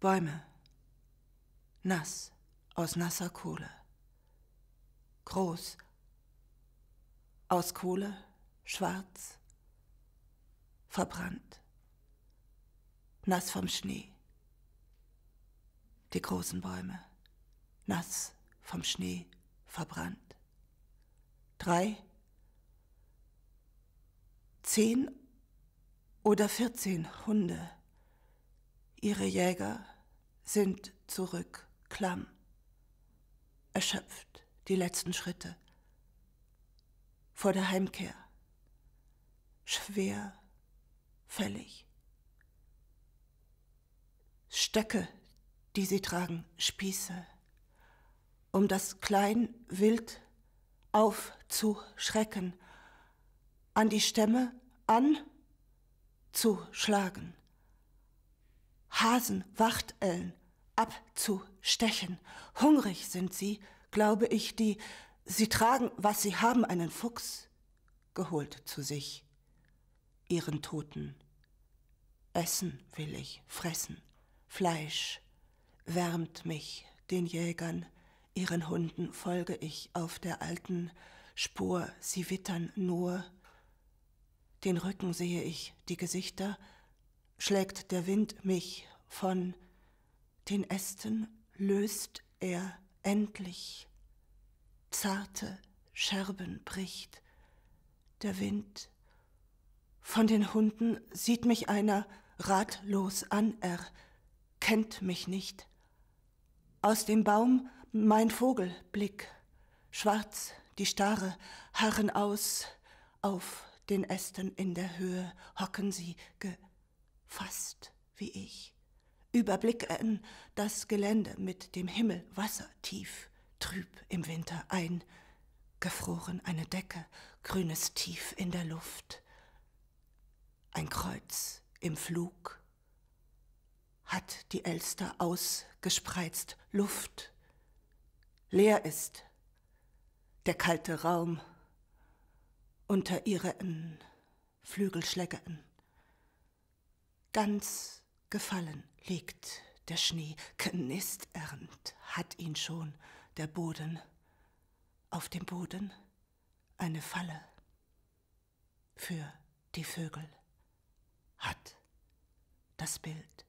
Bäume. Nass aus nasser Kohle. Groß. Aus Kohle, schwarz, verbrannt. Nass vom Schnee. Die großen Bäume. Nass vom Schnee, verbrannt. Drei, zehn oder vierzehn Hunde Ihre Jäger sind zurück, klamm, erschöpft die letzten Schritte vor der Heimkehr, schwer, fällig. Stöcke, die sie tragen, Spieße, um das klein Wild aufzuschrecken, an die Stämme anzuschlagen. Hasen, Wachtellen, abzustechen. Hungrig sind sie, glaube ich, die, sie tragen, was sie haben, einen Fuchs, geholt zu sich, ihren Toten. Essen will ich, fressen, Fleisch, wärmt mich, den Jägern, ihren Hunden folge ich auf der alten Spur, sie wittern nur, den Rücken sehe ich, die Gesichter, schlägt der Wind mich von den Ästen, löst er endlich. Zarte Scherben bricht der Wind. Von den Hunden sieht mich einer ratlos an, er kennt mich nicht. Aus dem Baum mein Vogelblick, schwarz die Starre, harren aus, auf den Ästen in der Höhe hocken sie ge fast wie ich, überblickten ähm, das Gelände mit dem Himmel wassertief, trüb im Winter ein, gefroren eine Decke, grünes Tief in der Luft, ein Kreuz im Flug, hat die Elster ausgespreizt Luft, leer ist der kalte Raum unter ihren ähm, Flügelschlägen. Ähm, Ganz gefallen liegt der Schnee, knisternd hat ihn schon der Boden. Auf dem Boden eine Falle für die Vögel hat das Bild.